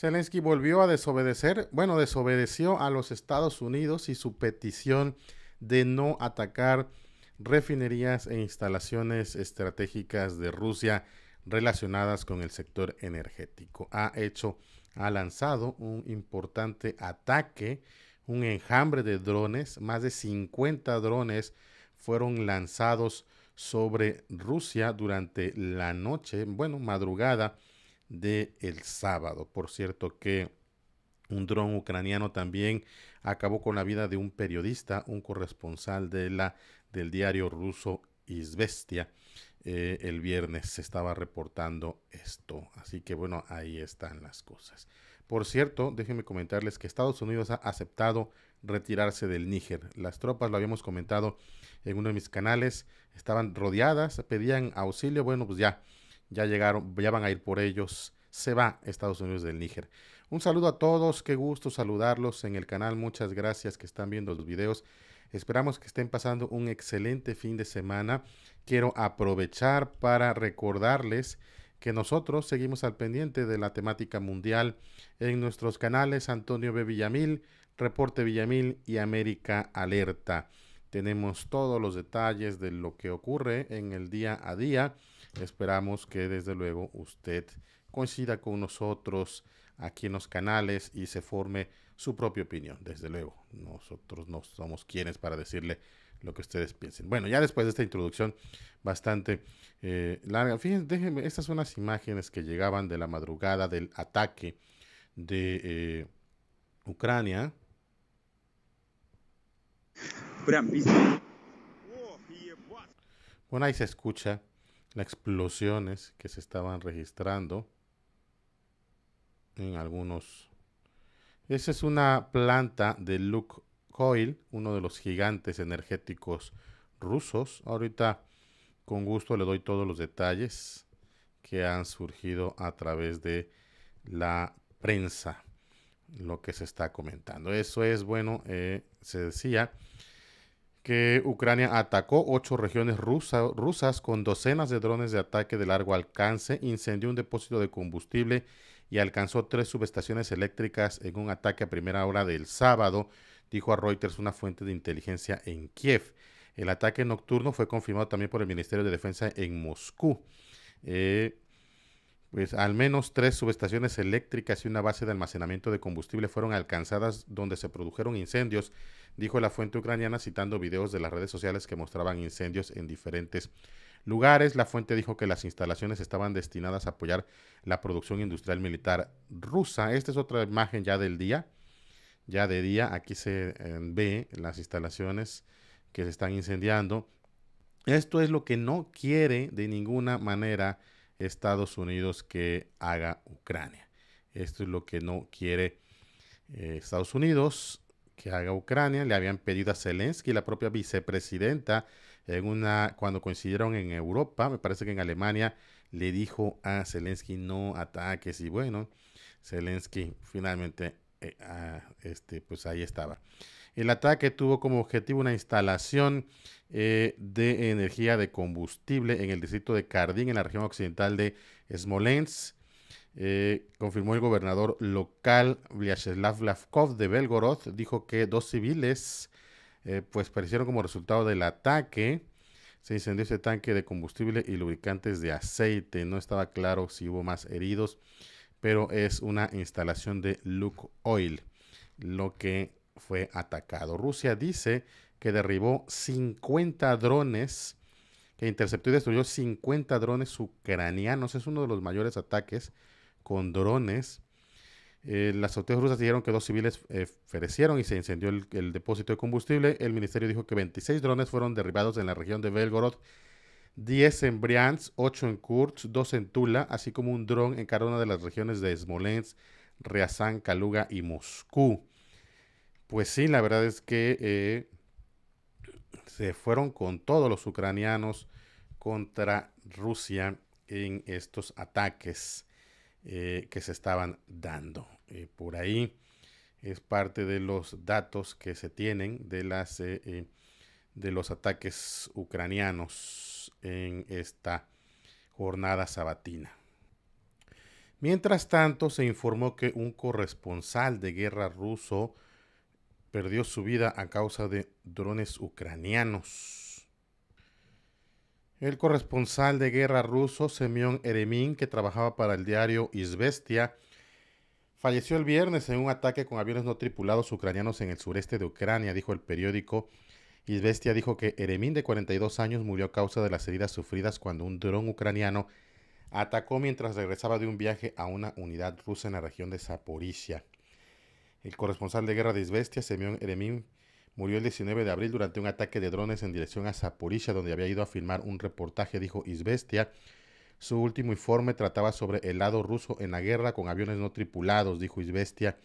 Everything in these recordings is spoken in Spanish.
Zelensky volvió a desobedecer, bueno, desobedeció a los Estados Unidos y su petición de no atacar refinerías e instalaciones estratégicas de Rusia relacionadas con el sector energético. Ha hecho, ha lanzado un importante ataque, un enjambre de drones, más de 50 drones fueron lanzados sobre Rusia durante la noche, bueno, madrugada del el sábado. Por cierto que un dron ucraniano también acabó con la vida de un periodista, un corresponsal de la, del diario ruso Izvestia. Eh, el viernes se estaba reportando esto. Así que bueno, ahí están las cosas. Por cierto, déjenme comentarles que Estados Unidos ha aceptado retirarse del Níger. Las tropas, lo habíamos comentado en uno de mis canales, estaban rodeadas, pedían auxilio. Bueno, pues ya ya llegaron, ya van a ir por ellos. Se va Estados Unidos del Níger. Un saludo a todos, qué gusto saludarlos en el canal. Muchas gracias que están viendo los videos. Esperamos que estén pasando un excelente fin de semana. Quiero aprovechar para recordarles que nosotros seguimos al pendiente de la temática mundial en nuestros canales Antonio B. Villamil, Reporte Villamil y América Alerta. Tenemos todos los detalles de lo que ocurre en el día a día Esperamos que desde luego usted coincida con nosotros aquí en los canales y se forme su propia opinión, desde luego. Nosotros no somos quienes para decirle lo que ustedes piensen. Bueno, ya después de esta introducción bastante eh, larga, fíjense, déjenme, estas son las imágenes que llegaban de la madrugada del ataque de eh, Ucrania. Bueno, ahí se escucha explosiones que se estaban registrando en algunos. Esa es una planta de Luke Coil, uno de los gigantes energéticos rusos. Ahorita con gusto le doy todos los detalles que han surgido a través de la prensa, lo que se está comentando. Eso es bueno, eh, se decía que Ucrania atacó ocho regiones rusas con docenas de drones de ataque de largo alcance, incendió un depósito de combustible y alcanzó tres subestaciones eléctricas en un ataque a primera hora del sábado, dijo a Reuters una fuente de inteligencia en Kiev. El ataque nocturno fue confirmado también por el Ministerio de Defensa en Moscú. Eh, pues al menos tres subestaciones eléctricas y una base de almacenamiento de combustible fueron alcanzadas donde se produjeron incendios, dijo la fuente ucraniana citando videos de las redes sociales que mostraban incendios en diferentes lugares. La fuente dijo que las instalaciones estaban destinadas a apoyar la producción industrial militar rusa. Esta es otra imagen ya del día. Ya de día aquí se eh, ve las instalaciones que se están incendiando. Esto es lo que no quiere de ninguna manera Estados Unidos que haga Ucrania. Esto es lo que no quiere eh, Estados Unidos que haga Ucrania. Le habían pedido a Zelensky, la propia vicepresidenta, en una, cuando coincidieron en Europa, me parece que en Alemania, le dijo a Zelensky no ataques. Y bueno, Zelensky finalmente eh, ah, este, pues ahí estaba. El ataque tuvo como objetivo una instalación eh, de energía de combustible en el distrito de Cardín, en la región occidental de Smolensk. Eh, confirmó el gobernador local Vyacheslav Lavkov de Belgorod. Dijo que dos civiles pues perecieron como resultado del ataque. Se incendió ese tanque de combustible y lubricantes de aceite. No estaba claro si hubo más heridos pero es una instalación de Lukoil, lo que fue atacado. Rusia dice que derribó 50 drones, que interceptó y destruyó 50 drones ucranianos. Es uno de los mayores ataques con drones. Eh, las autoridades rusas dijeron que dos civiles eh, perecieron y se incendió el, el depósito de combustible. El ministerio dijo que 26 drones fueron derribados en la región de Belgorod 10 en Briansk, 8 en Kurz 2 en Tula, así como un dron en cada una de las regiones de Smolensk, Ryazan, Kaluga y Moscú. Pues sí, la verdad es que eh, se fueron con todos los ucranianos contra Rusia en estos ataques eh, que se estaban dando. Eh, por ahí es parte de los datos que se tienen de, las, de los ataques ucranianos en esta jornada sabatina. Mientras tanto, se informó que un corresponsal de guerra ruso perdió su vida a causa de drones ucranianos. El corresponsal de guerra ruso, Semyon Eremin, que trabajaba para el diario Izvestia, falleció el viernes en un ataque con aviones no tripulados ucranianos en el sureste de Ucrania, dijo el periódico Isbestia dijo que Eremín, de 42 años, murió a causa de las heridas sufridas cuando un dron ucraniano atacó mientras regresaba de un viaje a una unidad rusa en la región de Zaporizhia. El corresponsal de guerra de Isbestia, Semyon Eremín, murió el 19 de abril durante un ataque de drones en dirección a Zaporizhia, donde había ido a filmar un reportaje, dijo Isbestia. Su último informe trataba sobre el lado ruso en la guerra con aviones no tripulados, dijo Isbestia.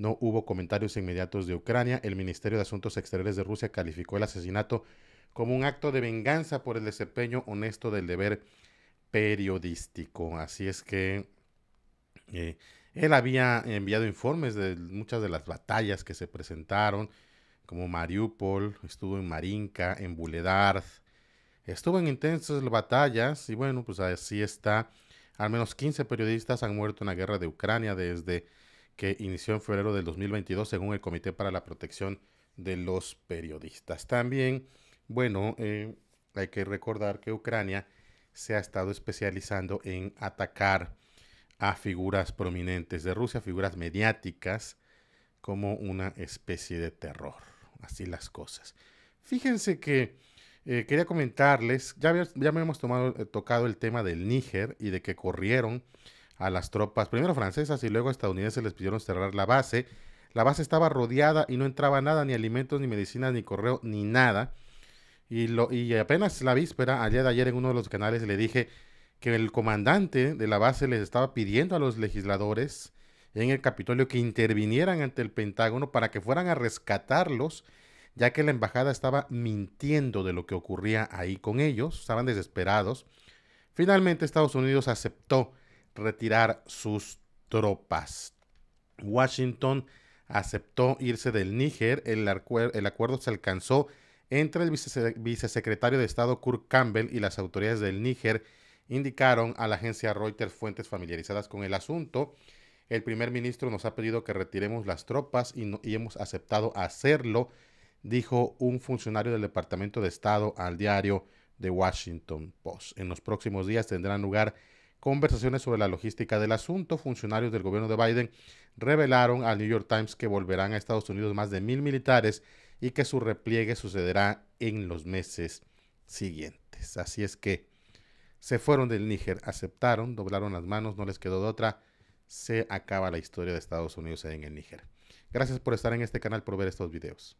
No hubo comentarios inmediatos de Ucrania. El Ministerio de Asuntos Exteriores de Rusia calificó el asesinato como un acto de venganza por el desempeño honesto del deber periodístico. Así es que eh, él había enviado informes de muchas de las batallas que se presentaron, como Mariupol, estuvo en Marinka, en Buledard. estuvo en intensas batallas y bueno, pues así está. Al menos 15 periodistas han muerto en la guerra de Ucrania desde que inició en febrero del 2022 según el Comité para la Protección de los Periodistas. También, bueno, eh, hay que recordar que Ucrania se ha estado especializando en atacar a figuras prominentes de Rusia, figuras mediáticas, como una especie de terror. Así las cosas. Fíjense que eh, quería comentarles, ya, hemos tomado, eh, tocado el tema del Níger y de que corrieron a las tropas, primero francesas y luego estadounidenses, les pidieron cerrar la base. La base estaba rodeada y no entraba nada, ni alimentos, ni medicinas, ni correo, ni nada. Y, lo, y apenas la víspera, ayer de ayer en uno de los canales, le dije que el comandante de la base les estaba pidiendo a los legisladores en el Capitolio que intervinieran ante el Pentágono para que fueran a rescatarlos, ya que la embajada estaba mintiendo de lo que ocurría ahí con ellos, estaban desesperados. Finalmente Estados Unidos aceptó retirar sus tropas. Washington aceptó irse del Níger, el, acuerdo se alcanzó entre el vicesecretario de Estado Kurt Campbell y las autoridades del Níger, indicaron a la agencia Reuters fuentes familiarizadas con el asunto. El primer ministro nos ha pedido que retiremos las tropas y, y hemos aceptado hacerlo, dijo un funcionario del Departamento de Estado al diario The Washington Post. En los próximos días tendrán lugar conversaciones sobre la logística del asunto, funcionarios del gobierno de Biden revelaron al New York Times que volverán a Estados Unidos más de mil militares y que su repliegue sucederá en los meses siguientes. Así es que se fueron del Níger, aceptaron, doblaron las manos, no les quedó de otra. Se acaba la historia de Estados Unidos en el Níger. Gracias por estar en este canal, por ver estos videos.